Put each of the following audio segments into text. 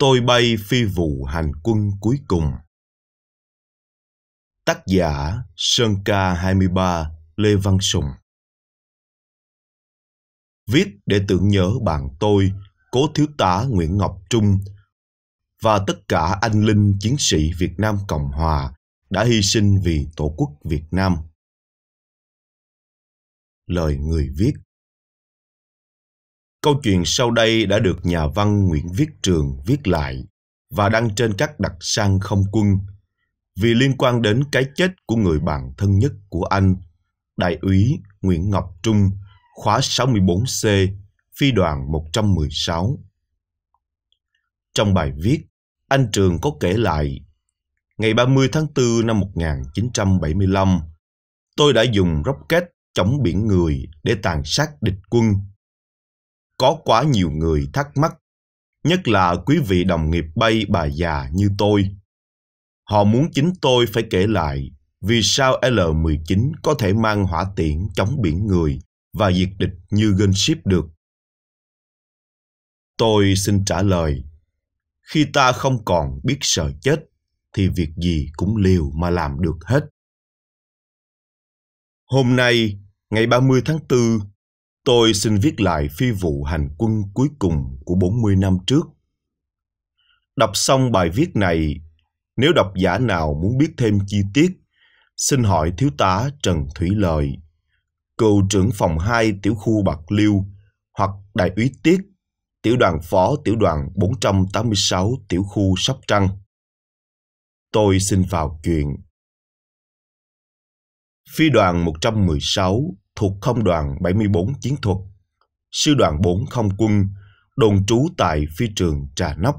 Tôi bay phi vụ hành quân cuối cùng. Tác giả Sơn Ca 23 Lê Văn Sùng Viết để tưởng nhớ bạn tôi, cố thiếu tá Nguyễn Ngọc Trung và tất cả anh linh chiến sĩ Việt Nam Cộng Hòa đã hy sinh vì Tổ quốc Việt Nam. Lời người viết Câu chuyện sau đây đã được nhà văn Nguyễn Viết Trường viết lại và đăng trên các đặc sang không quân vì liên quan đến cái chết của người bạn thân nhất của anh, Đại úy Nguyễn Ngọc Trung, khóa 64C, phi đoàn 116. Trong bài viết, anh Trường có kể lại Ngày 30 tháng 4 năm 1975, tôi đã dùng rocket chống biển người để tàn sát địch quân có quá nhiều người thắc mắc, nhất là quý vị đồng nghiệp bay bà già như tôi. Họ muốn chính tôi phải kể lại vì sao L-19 có thể mang hỏa tiễn chống biển người và diệt địch như gunship được. Tôi xin trả lời, khi ta không còn biết sợ chết, thì việc gì cũng liều mà làm được hết. Hôm nay, ngày 30 tháng 4 tôi xin viết lại phi vụ hành quân cuối cùng của 40 năm trước. Đọc xong bài viết này, nếu độc giả nào muốn biết thêm chi tiết, xin hỏi Thiếu tá Trần Thủy Lợi, cựu trưởng phòng 2 tiểu khu Bạc Liêu hoặc Đại úy Tiết, tiểu đoàn phó tiểu đoàn 486 tiểu khu Sóc Trăng. Tôi xin vào chuyện. Phi đoàn 116 thuộc không đoàn 74 chiến thuật, sư đoàn 4 không quân, đồn trú tại phi trường Trà Nóc.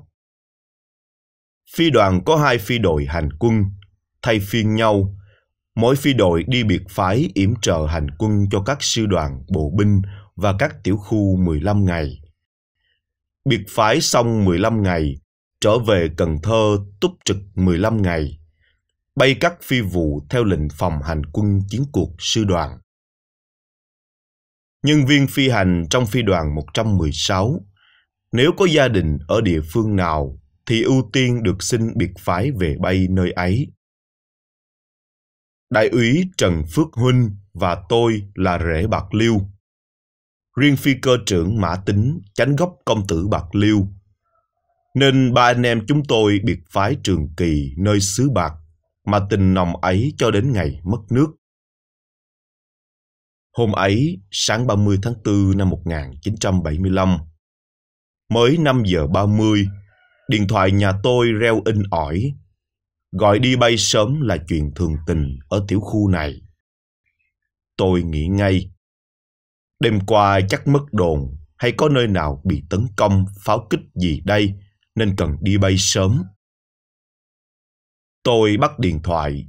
Phi đoàn có hai phi đội hành quân, thay phiên nhau. Mỗi phi đội đi biệt phái yểm trợ hành quân cho các sư đoàn, bộ binh và các tiểu khu 15 ngày. Biệt phái xong 15 ngày, trở về Cần Thơ túc trực 15 ngày, bay các phi vụ theo lệnh phòng hành quân chiến cuộc sư đoàn nhân viên phi hành trong phi đoàn 116. Nếu có gia đình ở địa phương nào thì ưu tiên được xin biệt phái về bay nơi ấy. Đại úy Trần Phước Huynh và tôi là rể Bạc Liêu. Riêng phi cơ trưởng Mã Tính chánh gốc công tử Bạc Liêu. Nên ba anh em chúng tôi biệt phái trường kỳ nơi xứ Bạc mà tình nồng ấy cho đến ngày mất nước. Hôm ấy, sáng 30 tháng 4 năm 1975, mới 5 giờ 30, điện thoại nhà tôi reo in ỏi. Gọi đi bay sớm là chuyện thường tình ở tiểu khu này. Tôi nghĩ ngay, đêm qua chắc mất đồn hay có nơi nào bị tấn công, pháo kích gì đây nên cần đi bay sớm. Tôi bắt điện thoại.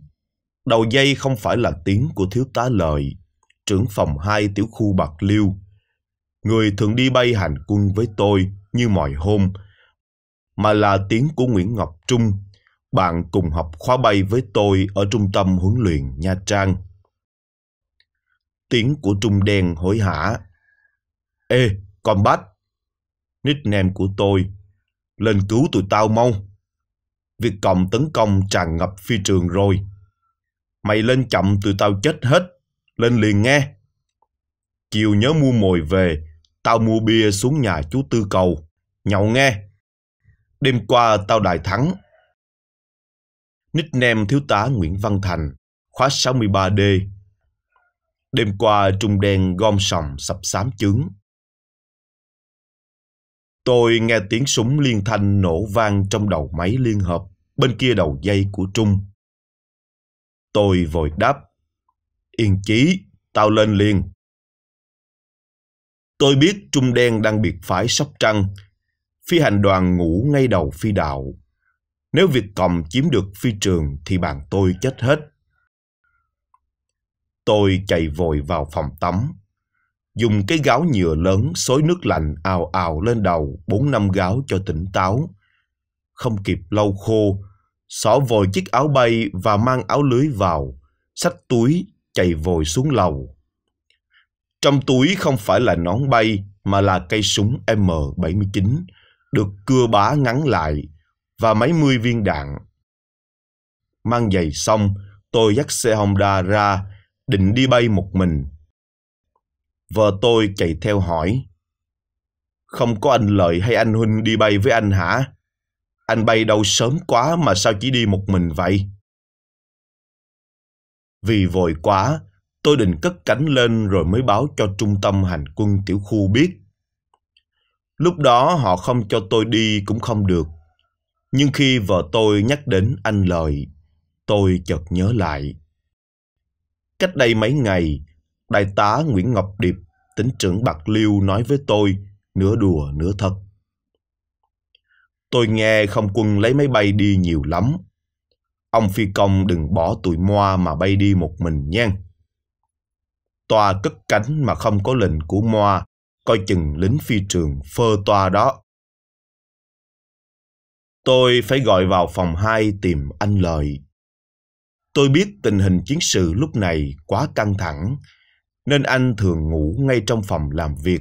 Đầu dây không phải là tiếng của thiếu tá lợi trưởng phòng 2 tiểu khu Bạc Liêu. Người thường đi bay hành quân với tôi như mọi hôm, mà là tiếng của Nguyễn Ngọc Trung, bạn cùng học khóa bay với tôi ở trung tâm huấn luyện Nha Trang. Tiếng của Trung đen hối hả. Ê, con bách! Nickname của tôi. Lên cứu tụi tao mau! Việc cộng tấn công tràn ngập phi trường rồi. Mày lên chậm tụi tao chết hết lên liền nghe. Chiều nhớ mua mồi về, tao mua bia xuống nhà chú Tư Cầu, nhậu nghe. Đêm qua tao đại thắng. Nickname Thiếu tá Nguyễn Văn Thành, khóa 63D. Đêm qua trung đen gom sòng sập sám chứng Tôi nghe tiếng súng liên thanh nổ vang trong đầu máy liên hợp bên kia đầu dây của Trung. Tôi vội đáp Yên chí, tao lên liền. Tôi biết Trung Đen đang biệt phải Sóc Trăng. Phi hành đoàn ngủ ngay đầu phi đạo. Nếu Việt Cộng chiếm được phi trường thì bạn tôi chết hết. Tôi chạy vội vào phòng tắm. Dùng cái gáo nhựa lớn xối nước lạnh ào ào lên đầu bốn năm gáo cho tỉnh táo. Không kịp lau khô, xỏ vội chiếc áo bay và mang áo lưới vào, xách túi chạy vội xuống lầu. Trong túi không phải là nón bay mà là cây súng M79 được cưa bá ngắn lại và mấy mươi viên đạn. Mang giày xong, tôi dắt xe Honda ra, định đi bay một mình. Vợ tôi chạy theo hỏi. Không có anh Lợi hay anh Huynh đi bay với anh hả? Anh bay đâu sớm quá mà sao chỉ đi một mình vậy? Vì vội quá, tôi định cất cánh lên rồi mới báo cho trung tâm hành quân tiểu khu biết. Lúc đó họ không cho tôi đi cũng không được. Nhưng khi vợ tôi nhắc đến anh lời tôi chợt nhớ lại. Cách đây mấy ngày, đại tá Nguyễn Ngọc Điệp, tỉnh trưởng Bạc Liêu nói với tôi, nửa đùa nửa thật. Tôi nghe không quân lấy máy bay đi nhiều lắm. Ông phi công đừng bỏ tụi moa mà bay đi một mình nha. Toa cất cánh mà không có lệnh của moa, coi chừng lính phi trường phơ toa đó. Tôi phải gọi vào phòng 2 tìm anh Lợi. Tôi biết tình hình chiến sự lúc này quá căng thẳng, nên anh thường ngủ ngay trong phòng làm việc.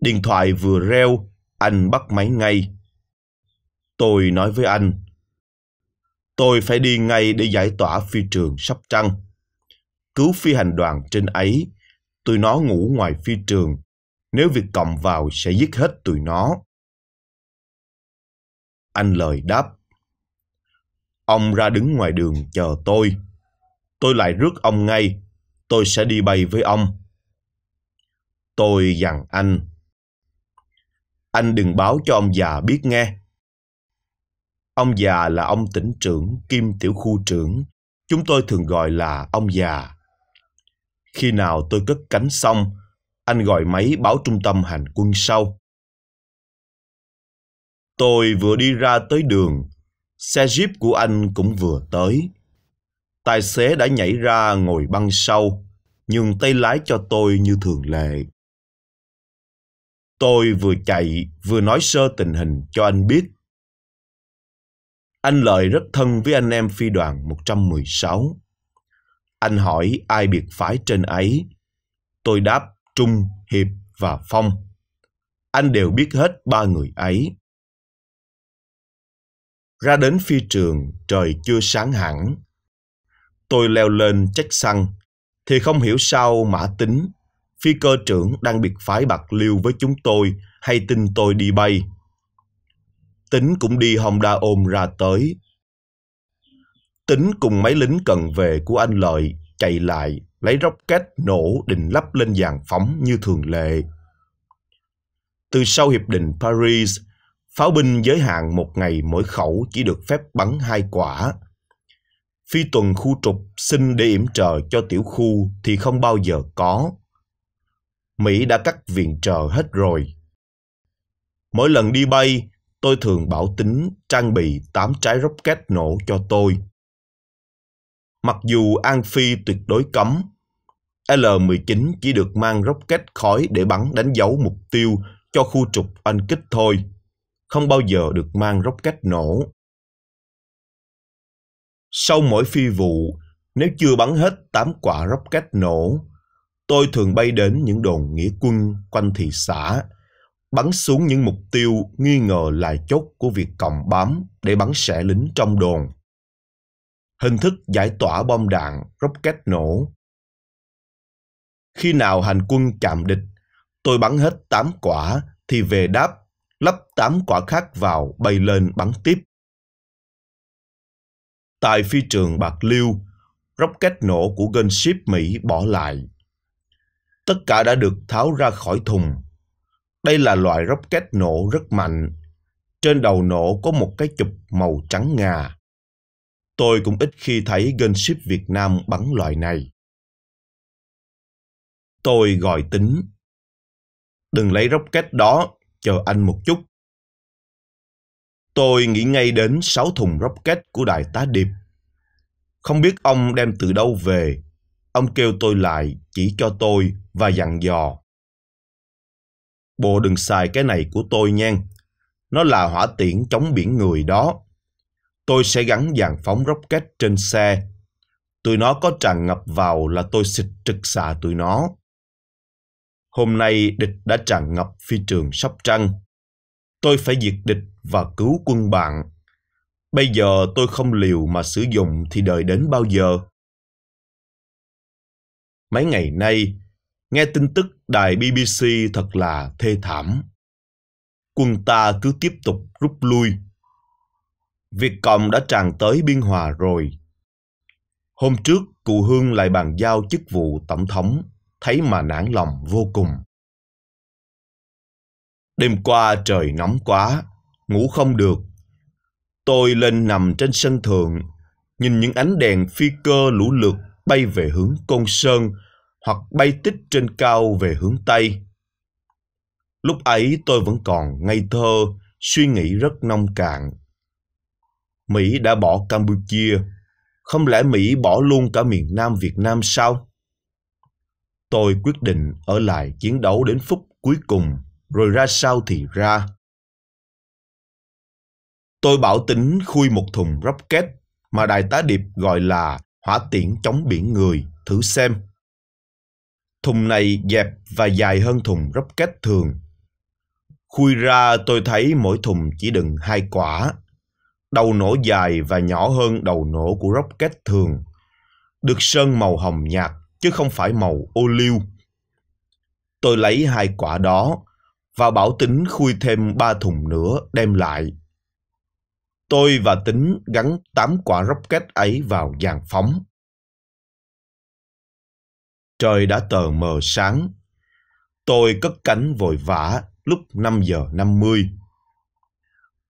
Điện thoại vừa reo, anh bắt máy ngay. Tôi nói với anh, Tôi phải đi ngay để giải tỏa phi trường sắp trăng. Cứu phi hành đoàn trên ấy, tụi nó ngủ ngoài phi trường. Nếu việc cộng vào sẽ giết hết tụi nó. Anh lời đáp. Ông ra đứng ngoài đường chờ tôi. Tôi lại rước ông ngay. Tôi sẽ đi bay với ông. Tôi dặn anh. Anh đừng báo cho ông già biết nghe. Ông già là ông tỉnh trưởng kim tiểu khu trưởng, chúng tôi thường gọi là ông già. Khi nào tôi cất cánh xong, anh gọi máy báo trung tâm hành quân sau. Tôi vừa đi ra tới đường, xe jeep của anh cũng vừa tới. Tài xế đã nhảy ra ngồi băng sau, nhưng tay lái cho tôi như thường lệ. Tôi vừa chạy vừa nói sơ tình hình cho anh biết anh Lợi rất thân với anh em phi đoàn 116. Anh hỏi ai biệt phái trên ấy. Tôi đáp Trung, Hiệp và Phong. Anh đều biết hết ba người ấy. Ra đến phi trường, trời chưa sáng hẳn. Tôi leo lên chắc xăng, thì không hiểu sao mã tính, phi cơ trưởng đang biệt phái bạc liêu với chúng tôi hay tin tôi đi bay Tính cũng đi Honda ôm ra tới. Tính cùng mấy lính cần về của anh Lợi chạy lại, lấy rocket nổ định lắp lên dàn phóng như thường lệ. Từ sau Hiệp định Paris, pháo binh giới hạn một ngày mỗi khẩu chỉ được phép bắn hai quả. Phi tuần khu trục xin để yểm trợ cho tiểu khu thì không bao giờ có. Mỹ đã cắt viện trợ hết rồi. Mỗi lần đi bay, tôi thường bảo tính trang bị 8 trái rocket nổ cho tôi. Mặc dù An Phi tuyệt đối cấm, L-19 chỉ được mang rocket khói để bắn đánh dấu mục tiêu cho khu trục oanh kích thôi, không bao giờ được mang rocket nổ. Sau mỗi phi vụ, nếu chưa bắn hết 8 quả rocket nổ, tôi thường bay đến những đồn nghĩa quân quanh thị xã bắn xuống những mục tiêu nghi ngờ là chốt của việc còng bám để bắn xẻ lính trong đồn. Hình thức giải tỏa bom đạn, rocket nổ. Khi nào hành quân chạm địch, tôi bắn hết 8 quả thì về đáp, lắp 8 quả khác vào bay lên bắn tiếp. Tại phi trường Bạc Liêu, rocket nổ của gunship Mỹ bỏ lại. Tất cả đã được tháo ra khỏi thùng đây là loại rocket nổ rất mạnh. Trên đầu nổ có một cái chụp màu trắng ngà. Tôi cũng ít khi thấy gunship Việt Nam bắn loại này. Tôi gọi tính. Đừng lấy rocket đó, chờ anh một chút. Tôi nghĩ ngay đến sáu thùng rocket của đại tá Điệp. Không biết ông đem từ đâu về, ông kêu tôi lại chỉ cho tôi và dặn dò Bộ đừng xài cái này của tôi nhen. Nó là hỏa tiễn chống biển người đó. Tôi sẽ gắn dàn phóng rocket trên xe. Tụi nó có tràn ngập vào là tôi xịt trực xạ tụi nó. Hôm nay địch đã tràn ngập phi trường Sóc Trăng. Tôi phải diệt địch và cứu quân bạn. Bây giờ tôi không liều mà sử dụng thì đợi đến bao giờ? Mấy ngày nay, Nghe tin tức đài BBC thật là thê thảm. Quân ta cứ tiếp tục rút lui. Việt Cộng đã tràn tới Biên Hòa rồi. Hôm trước, cụ Hương lại bàn giao chức vụ tổng thống, thấy mà nản lòng vô cùng. Đêm qua trời nóng quá, ngủ không được. Tôi lên nằm trên sân thượng, nhìn những ánh đèn phi cơ lũ lượt bay về hướng Côn Sơn, hoặc bay tích trên cao về hướng Tây. Lúc ấy tôi vẫn còn ngây thơ, suy nghĩ rất nông cạn. Mỹ đã bỏ Campuchia, không lẽ Mỹ bỏ luôn cả miền Nam Việt Nam sao? Tôi quyết định ở lại chiến đấu đến phút cuối cùng, rồi ra sao thì ra. Tôi bảo tính khui một thùng rocket mà đại tá Điệp gọi là hỏa tiễn chống biển người, thử xem. Thùng này dẹp và dài hơn thùng róc cách thường. Khui ra tôi thấy mỗi thùng chỉ đựng hai quả. Đầu nổ dài và nhỏ hơn đầu nổ của róc cách thường. Được sơn màu hồng nhạt chứ không phải màu ô liu. Tôi lấy hai quả đó và bảo tính khui thêm ba thùng nữa đem lại. Tôi và tính gắn tám quả rocket ấy vào giàn phóng. Trời đã tờ mờ sáng. Tôi cất cánh vội vã lúc 5 giờ 50.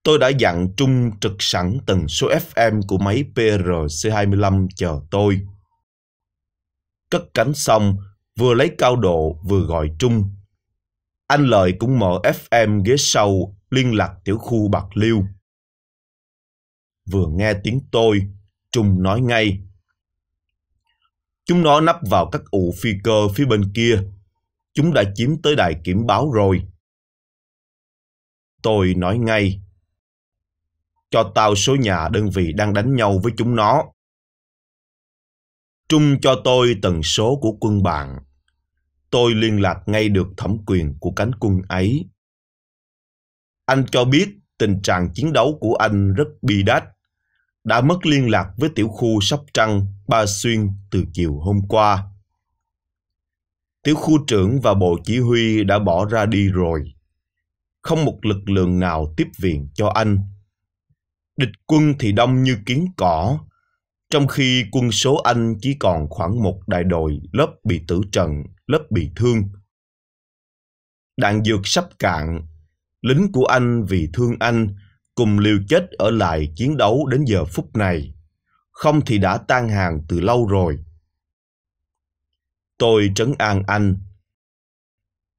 Tôi đã dặn Trung trực sẵn tần số FM của máy PRC25 chờ tôi. Cất cánh xong, vừa lấy cao độ vừa gọi Trung. Anh Lợi cũng mở FM ghế sau liên lạc tiểu khu Bạc Liêu. Vừa nghe tiếng tôi, Trung nói ngay. Chúng nó nấp vào các ụ phi cơ phía bên kia. Chúng đã chiếm tới đài kiểm báo rồi. Tôi nói ngay. Cho tao số nhà đơn vị đang đánh nhau với chúng nó. Trung cho tôi tần số của quân bạn. Tôi liên lạc ngay được thẩm quyền của cánh quân ấy. Anh cho biết tình trạng chiến đấu của anh rất bi đát đã mất liên lạc với tiểu khu Sóc Trăng, Ba Xuyên từ chiều hôm qua. Tiểu khu trưởng và bộ chỉ huy đã bỏ ra đi rồi. Không một lực lượng nào tiếp viện cho anh. Địch quân thì đông như kiến cỏ, trong khi quân số Anh chỉ còn khoảng một đại đội lớp bị tử trận, lớp bị thương. Đạn dược sắp cạn, lính của Anh vì thương Anh cùng liều chết ở lại chiến đấu đến giờ phút này, không thì đã tan hàng từ lâu rồi. Tôi trấn an anh.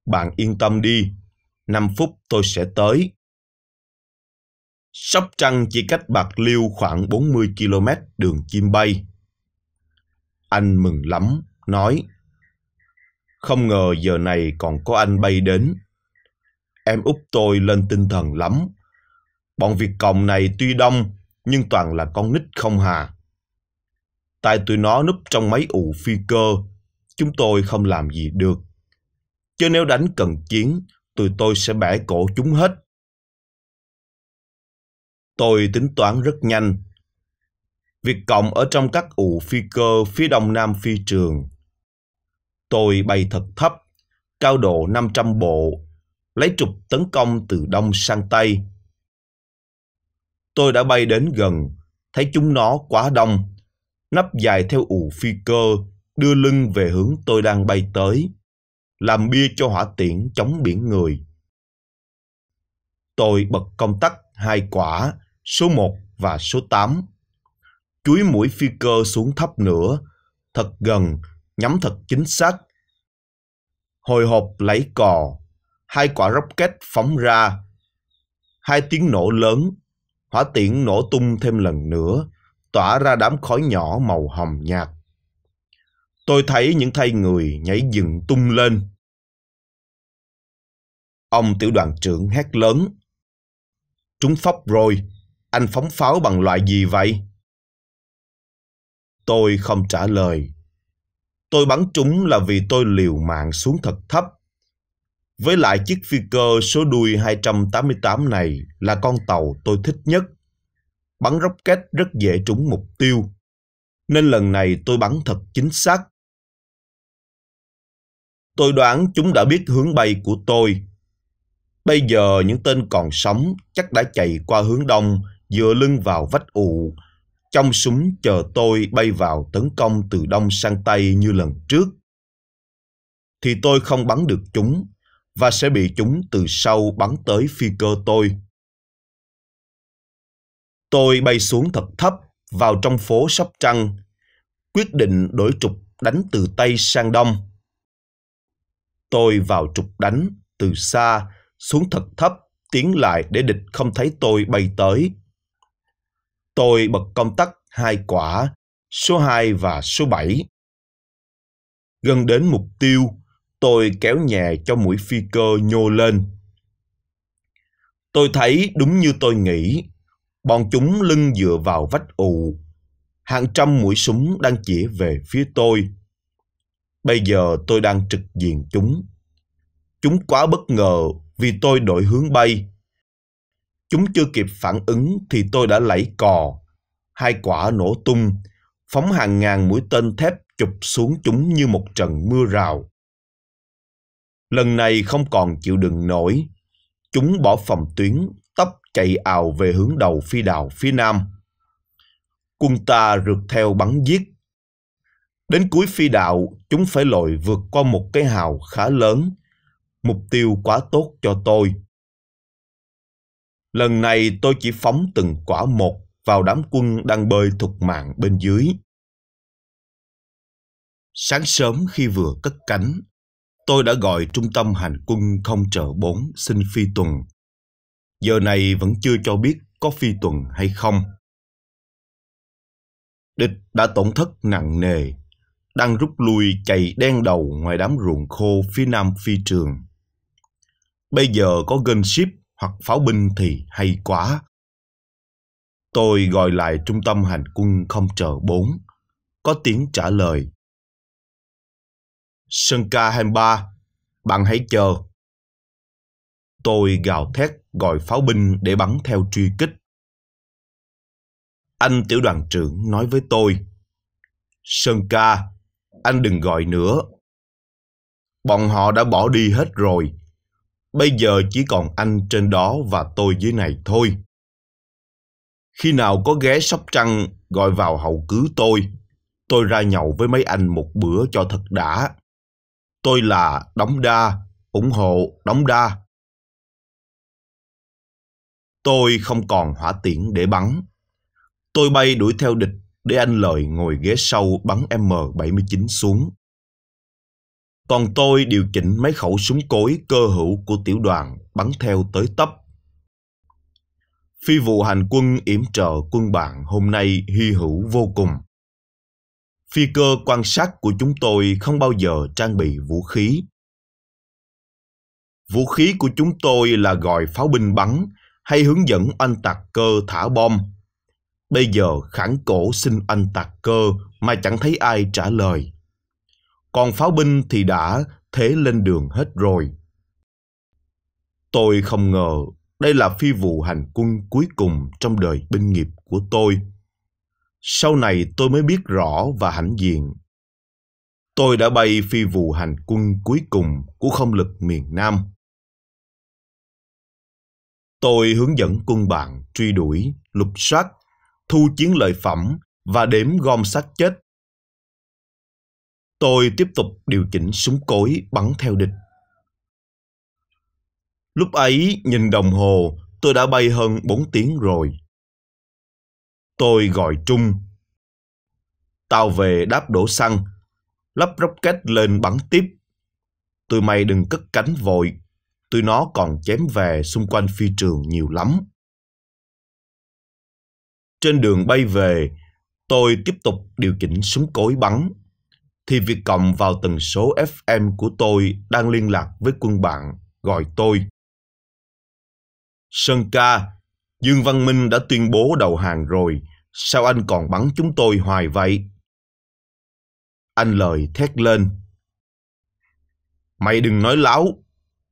Bạn yên tâm đi, năm phút tôi sẽ tới. Sóc Trăng chỉ cách Bạc Liêu khoảng 40 km đường chim bay. Anh mừng lắm, nói. Không ngờ giờ này còn có anh bay đến. Em úp tôi lên tinh thần lắm. Bọn Việt Cộng này tuy đông, nhưng toàn là con nít không hà. Tại tụi nó núp trong mấy ụ phi cơ, chúng tôi không làm gì được. Chứ nếu đánh cần chiến, tụi tôi sẽ bẻ cổ chúng hết. Tôi tính toán rất nhanh. Việt Cộng ở trong các ụ phi cơ phía đông nam phi trường. Tôi bay thật thấp, cao độ 500 bộ, lấy trục tấn công từ đông sang tây tôi đã bay đến gần, thấy chúng nó quá đông, nắp dài theo ủ phi cơ, đưa lưng về hướng tôi đang bay tới, làm bia cho hỏa tiễn chống biển người. Tôi bật công tắc hai quả, số 1 và số 8. Chuối mũi phi cơ xuống thấp nữa, thật gần, nhắm thật chính xác. Hồi hộp lấy cò, hai quả rocket phóng ra. Hai tiếng nổ lớn Hỏa tiễn nổ tung thêm lần nữa, tỏa ra đám khói nhỏ màu hồng nhạt. Tôi thấy những thây người nhảy dựng tung lên. Ông tiểu đoàn trưởng hét lớn. Trúng phóc rồi, anh phóng pháo bằng loại gì vậy? Tôi không trả lời. Tôi bắn trúng là vì tôi liều mạng xuống thật thấp với lại chiếc phi cơ số đuôi 288 này là con tàu tôi thích nhất. Bắn rocket rất dễ trúng mục tiêu, nên lần này tôi bắn thật chính xác. Tôi đoán chúng đã biết hướng bay của tôi. Bây giờ những tên còn sống chắc đã chạy qua hướng đông, dựa lưng vào vách ụ, trong súng chờ tôi bay vào tấn công từ đông sang tây như lần trước. Thì tôi không bắn được chúng và sẽ bị chúng từ sau bắn tới phi cơ tôi. Tôi bay xuống thật thấp vào trong phố Sóc Trăng, quyết định đổi trục đánh từ Tây sang Đông. Tôi vào trục đánh từ xa xuống thật thấp tiến lại để địch không thấy tôi bay tới. Tôi bật công tắc hai quả, số 2 và số 7. Gần đến mục tiêu, Tôi kéo nhẹ cho mũi phi cơ nhô lên. Tôi thấy đúng như tôi nghĩ, bọn chúng lưng dựa vào vách ù, Hàng trăm mũi súng đang chỉ về phía tôi. Bây giờ tôi đang trực diện chúng. Chúng quá bất ngờ vì tôi đổi hướng bay. Chúng chưa kịp phản ứng thì tôi đã lẫy cò. Hai quả nổ tung, phóng hàng ngàn mũi tên thép chụp xuống chúng như một trận mưa rào. Lần này không còn chịu đựng nổi. Chúng bỏ phòng tuyến, tấp chạy ào về hướng đầu phi đào phía nam. Quân ta rượt theo bắn giết. Đến cuối phi đạo, chúng phải lội vượt qua một cái hào khá lớn. Mục tiêu quá tốt cho tôi. Lần này tôi chỉ phóng từng quả một vào đám quân đang bơi thục mạng bên dưới. Sáng sớm khi vừa cất cánh, tôi đã gọi trung tâm hành quân không trợ 4 xin phi tuần. Giờ này vẫn chưa cho biết có phi tuần hay không. Địch đã tổn thất nặng nề, đang rút lui chạy đen đầu ngoài đám ruộng khô phía nam phi trường. Bây giờ có ship hoặc pháo binh thì hay quá. Tôi gọi lại trung tâm hành quân không chờ 4. Có tiếng trả lời. Sơn K23, bạn hãy chờ. Tôi gào thét gọi pháo binh để bắn theo truy kích. Anh tiểu đoàn trưởng nói với tôi, Sơn ca, anh đừng gọi nữa. Bọn họ đã bỏ đi hết rồi. Bây giờ chỉ còn anh trên đó và tôi dưới này thôi. Khi nào có ghé Sóc Trăng gọi vào hậu cứu tôi, tôi ra nhậu với mấy anh một bữa cho thật đã. Tôi là đóng Đa, ủng hộ đóng Đa. Tôi không còn hỏa tiễn để bắn. Tôi bay đuổi theo địch để anh Lợi ngồi ghế sau bắn M79 xuống. Còn tôi điều chỉnh mấy khẩu súng cối cơ hữu của tiểu đoàn bắn theo tới tấp. Phi vụ hành quân yểm trợ quân bạn hôm nay hy hữu vô cùng phi cơ quan sát của chúng tôi không bao giờ trang bị vũ khí vũ khí của chúng tôi là gọi pháo binh bắn hay hướng dẫn anh tạc cơ thả bom bây giờ khản cổ xin anh tạc cơ mà chẳng thấy ai trả lời còn pháo binh thì đã thế lên đường hết rồi tôi không ngờ đây là phi vụ hành quân cuối cùng trong đời binh nghiệp của tôi sau này tôi mới biết rõ và hãnh diện. Tôi đã bay phi vụ hành quân cuối cùng của không lực miền Nam. Tôi hướng dẫn quân bạn truy đuổi, lục soát, thu chiến lợi phẩm và đếm gom xác chết. Tôi tiếp tục điều chỉnh súng cối bắn theo địch. Lúc ấy, nhìn đồng hồ, tôi đã bay hơn 4 tiếng rồi. Tôi gọi trung. Tao về đáp đổ xăng, lắp rocket lên bắn tiếp. Tụi mày đừng cất cánh vội, tụi nó còn chém về xung quanh phi trường nhiều lắm. Trên đường bay về, tôi tiếp tục điều chỉnh súng cối bắn. Thì việc cộng vào tần số FM của tôi đang liên lạc với quân bạn gọi tôi. Sơn ca, Dương Văn Minh đã tuyên bố đầu hàng rồi. Sao anh còn bắn chúng tôi hoài vậy? Anh lời thét lên. Mày đừng nói láo.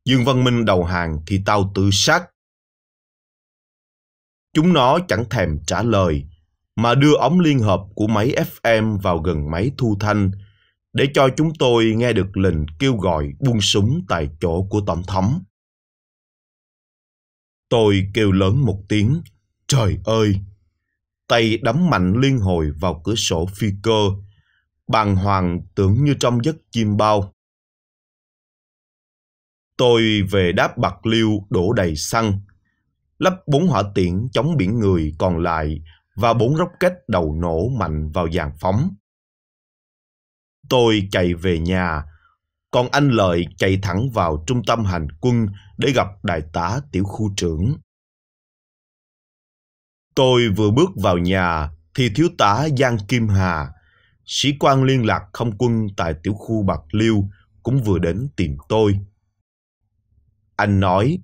Dương Văn Minh đầu hàng thì tao tự sát. Chúng nó chẳng thèm trả lời, mà đưa ống liên hợp của máy FM vào gần máy thu thanh, để cho chúng tôi nghe được lệnh kêu gọi buông súng tại chỗ của Tổng thống. Tôi kêu lớn một tiếng, trời ơi! tay đấm mạnh liên hồi vào cửa sổ phi cơ. Bàng hoàng tưởng như trong giấc chim bao. Tôi về đáp bạc liêu đổ đầy xăng, lắp bốn hỏa tiễn chống biển người còn lại và bốn rocket đầu nổ mạnh vào giàn phóng. Tôi chạy về nhà, còn anh Lợi chạy thẳng vào trung tâm hành quân để gặp đại tá tiểu khu trưởng. Tôi vừa bước vào nhà thì thiếu tá Giang Kim Hà, sĩ quan liên lạc không quân tại tiểu khu Bạc Liêu cũng vừa đến tìm tôi. Anh nói,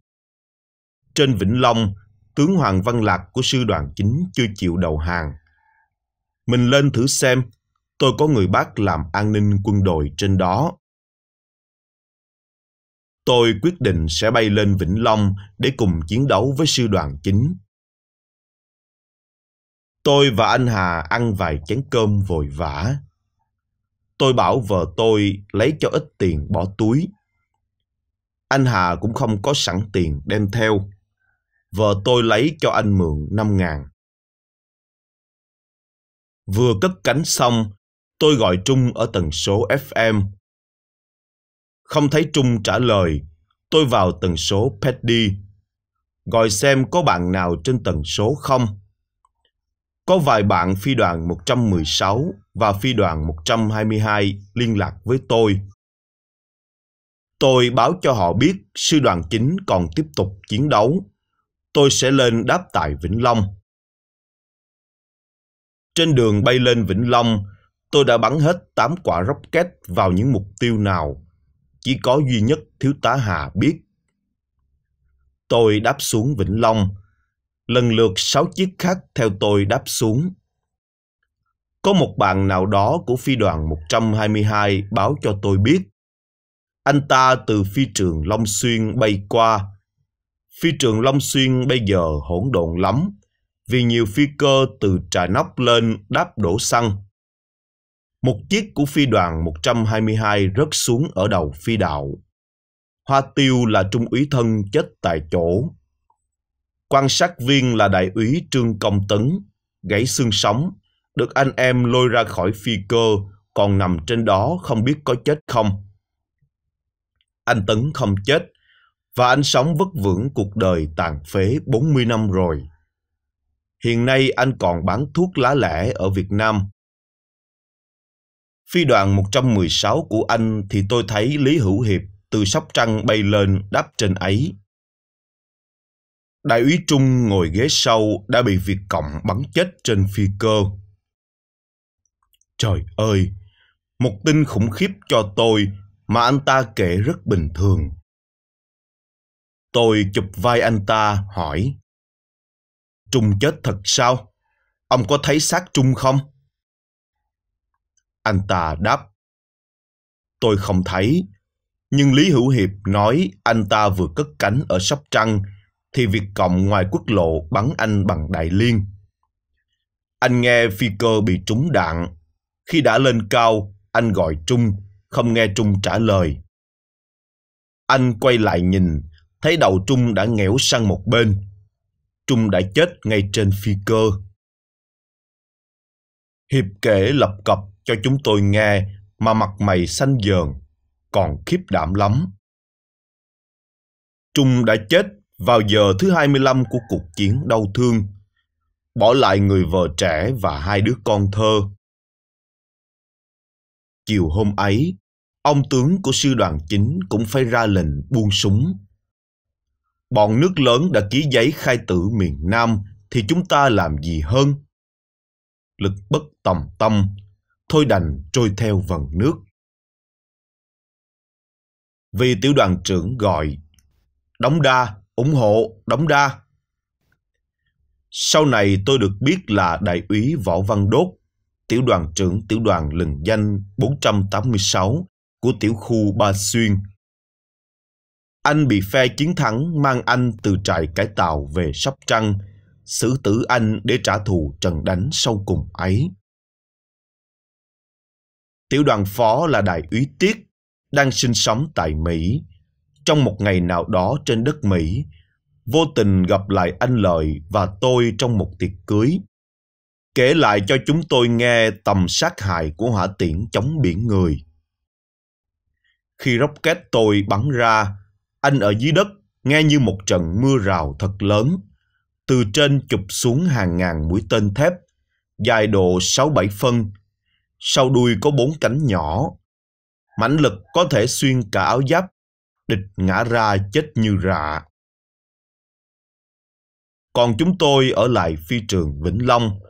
trên Vĩnh Long, tướng Hoàng Văn Lạc của sư đoàn chính chưa chịu đầu hàng. Mình lên thử xem, tôi có người bác làm an ninh quân đội trên đó. Tôi quyết định sẽ bay lên Vĩnh Long để cùng chiến đấu với sư đoàn chính. Tôi và anh Hà ăn vài chén cơm vội vã. Tôi bảo vợ tôi lấy cho ít tiền bỏ túi. Anh Hà cũng không có sẵn tiền đem theo. Vợ tôi lấy cho anh mượn năm ngàn. Vừa cất cánh xong, tôi gọi Trung ở tần số FM. Không thấy Trung trả lời, tôi vào tần số Paddy, gọi xem có bạn nào trên tần số không. Có vài bạn phi đoàn 116 và phi đoàn 122 liên lạc với tôi. Tôi báo cho họ biết sư đoàn chính còn tiếp tục chiến đấu. Tôi sẽ lên đáp tại Vĩnh Long. Trên đường bay lên Vĩnh Long, tôi đã bắn hết 8 quả rocket vào những mục tiêu nào. Chỉ có duy nhất thiếu tá Hà biết. Tôi đáp xuống Vĩnh Long, lần lượt sáu chiếc khác theo tôi đáp xuống. Có một bạn nào đó của phi đoàn 122 báo cho tôi biết. Anh ta từ phi trường Long Xuyên bay qua. Phi trường Long Xuyên bây giờ hỗn độn lắm vì nhiều phi cơ từ trà nóc lên đáp đổ xăng. Một chiếc của phi đoàn 122 rớt xuống ở đầu phi đạo. Hoa tiêu là trung úy thân chết tại chỗ Quan sát viên là đại úy Trương Công Tấn, gãy xương sống, được anh em lôi ra khỏi phi cơ, còn nằm trên đó không biết có chết không. Anh Tấn không chết, và anh sống vất vưởng cuộc đời tàn phế 40 năm rồi. Hiện nay anh còn bán thuốc lá lẻ ở Việt Nam. Phi đoàn 116 của anh thì tôi thấy Lý Hữu Hiệp từ Sóc Trăng bay lên đáp trên ấy. Đại úy Trung ngồi ghế sau đã bị Việt Cộng bắn chết trên phi cơ. Trời ơi, một tin khủng khiếp cho tôi mà anh ta kể rất bình thường. Tôi chụp vai anh ta hỏi. Trung chết thật sao? Ông có thấy xác Trung không? Anh ta đáp. Tôi không thấy, nhưng Lý Hữu Hiệp nói anh ta vừa cất cánh ở Sóc Trăng thì Việt Cộng ngoài quốc lộ bắn anh bằng đại liên. Anh nghe phi cơ bị trúng đạn. Khi đã lên cao, anh gọi Trung, không nghe Trung trả lời. Anh quay lại nhìn, thấy đầu Trung đã nghẽo sang một bên. Trung đã chết ngay trên phi cơ. Hiệp kể lập cập cho chúng tôi nghe mà mặt mày xanh dờn, còn khiếp đảm lắm. Trung đã chết vào giờ thứ 25 của cuộc chiến đau thương, bỏ lại người vợ trẻ và hai đứa con thơ. Chiều hôm ấy, ông tướng của sư đoàn chính cũng phải ra lệnh buông súng. Bọn nước lớn đã ký giấy khai tử miền Nam thì chúng ta làm gì hơn? Lực bất tòng tâm, thôi đành trôi theo vần nước. Vì tiểu đoàn trưởng gọi, đóng đa ủng hộ, đóng đa. Sau này tôi được biết là Đại úy Võ Văn Đốt, tiểu đoàn trưởng tiểu đoàn lừng danh 486 của tiểu khu Ba Xuyên. Anh bị phe chiến thắng mang anh từ trại cải tạo về Sóc Trăng, xử tử anh để trả thù trận đánh sau cùng ấy. Tiểu đoàn phó là đại úy Tiết, đang sinh sống tại Mỹ, trong một ngày nào đó trên đất Mỹ, vô tình gặp lại anh Lợi và tôi trong một tiệc cưới. Kể lại cho chúng tôi nghe tầm sát hại của hỏa tiễn chống biển người. Khi rocket tôi bắn ra, anh ở dưới đất nghe như một trận mưa rào thật lớn. Từ trên chụp xuống hàng ngàn mũi tên thép, dài độ 6-7 phân. Sau đuôi có bốn cánh nhỏ. Mãnh lực có thể xuyên cả áo giáp địch ngã ra chết như rạ. Còn chúng tôi ở lại phi trường Vĩnh Long.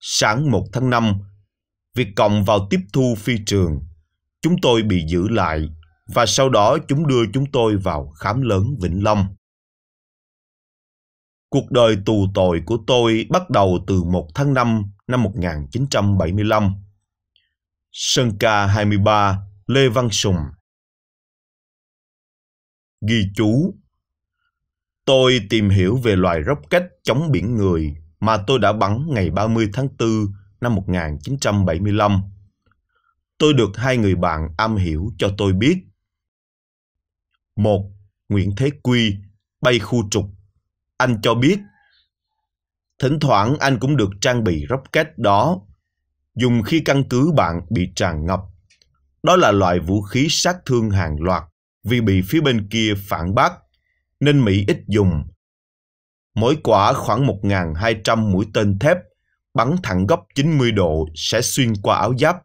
Sáng 1 tháng 5, Việt Cộng vào tiếp thu phi trường. Chúng tôi bị giữ lại và sau đó chúng đưa chúng tôi vào khám lớn Vĩnh Long. Cuộc đời tù tội của tôi bắt đầu từ 1 tháng 5 năm 1975. Sơn ca 23 Lê Văn Sùng ghi chú. Tôi tìm hiểu về loài róc cách chống biển người mà tôi đã bắn ngày 30 tháng 4 năm 1975. Tôi được hai người bạn am hiểu cho tôi biết. Một, Nguyễn Thế Quy, bay khu trục. Anh cho biết, thỉnh thoảng anh cũng được trang bị rocket đó, dùng khi căn cứ bạn bị tràn ngập. Đó là loại vũ khí sát thương hàng loạt vì bị phía bên kia phản bác, nên Mỹ ít dùng. Mỗi quả khoảng 1.200 mũi tên thép bắn thẳng góc 90 độ sẽ xuyên qua áo giáp.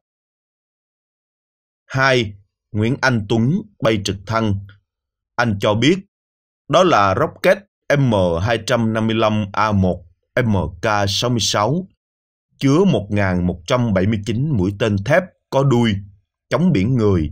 2. Nguyễn Anh Tuấn bay trực thăng. Anh cho biết đó là rocket M255A1 MK66 chứa 1.179 mũi tên thép có đuôi, chống biển người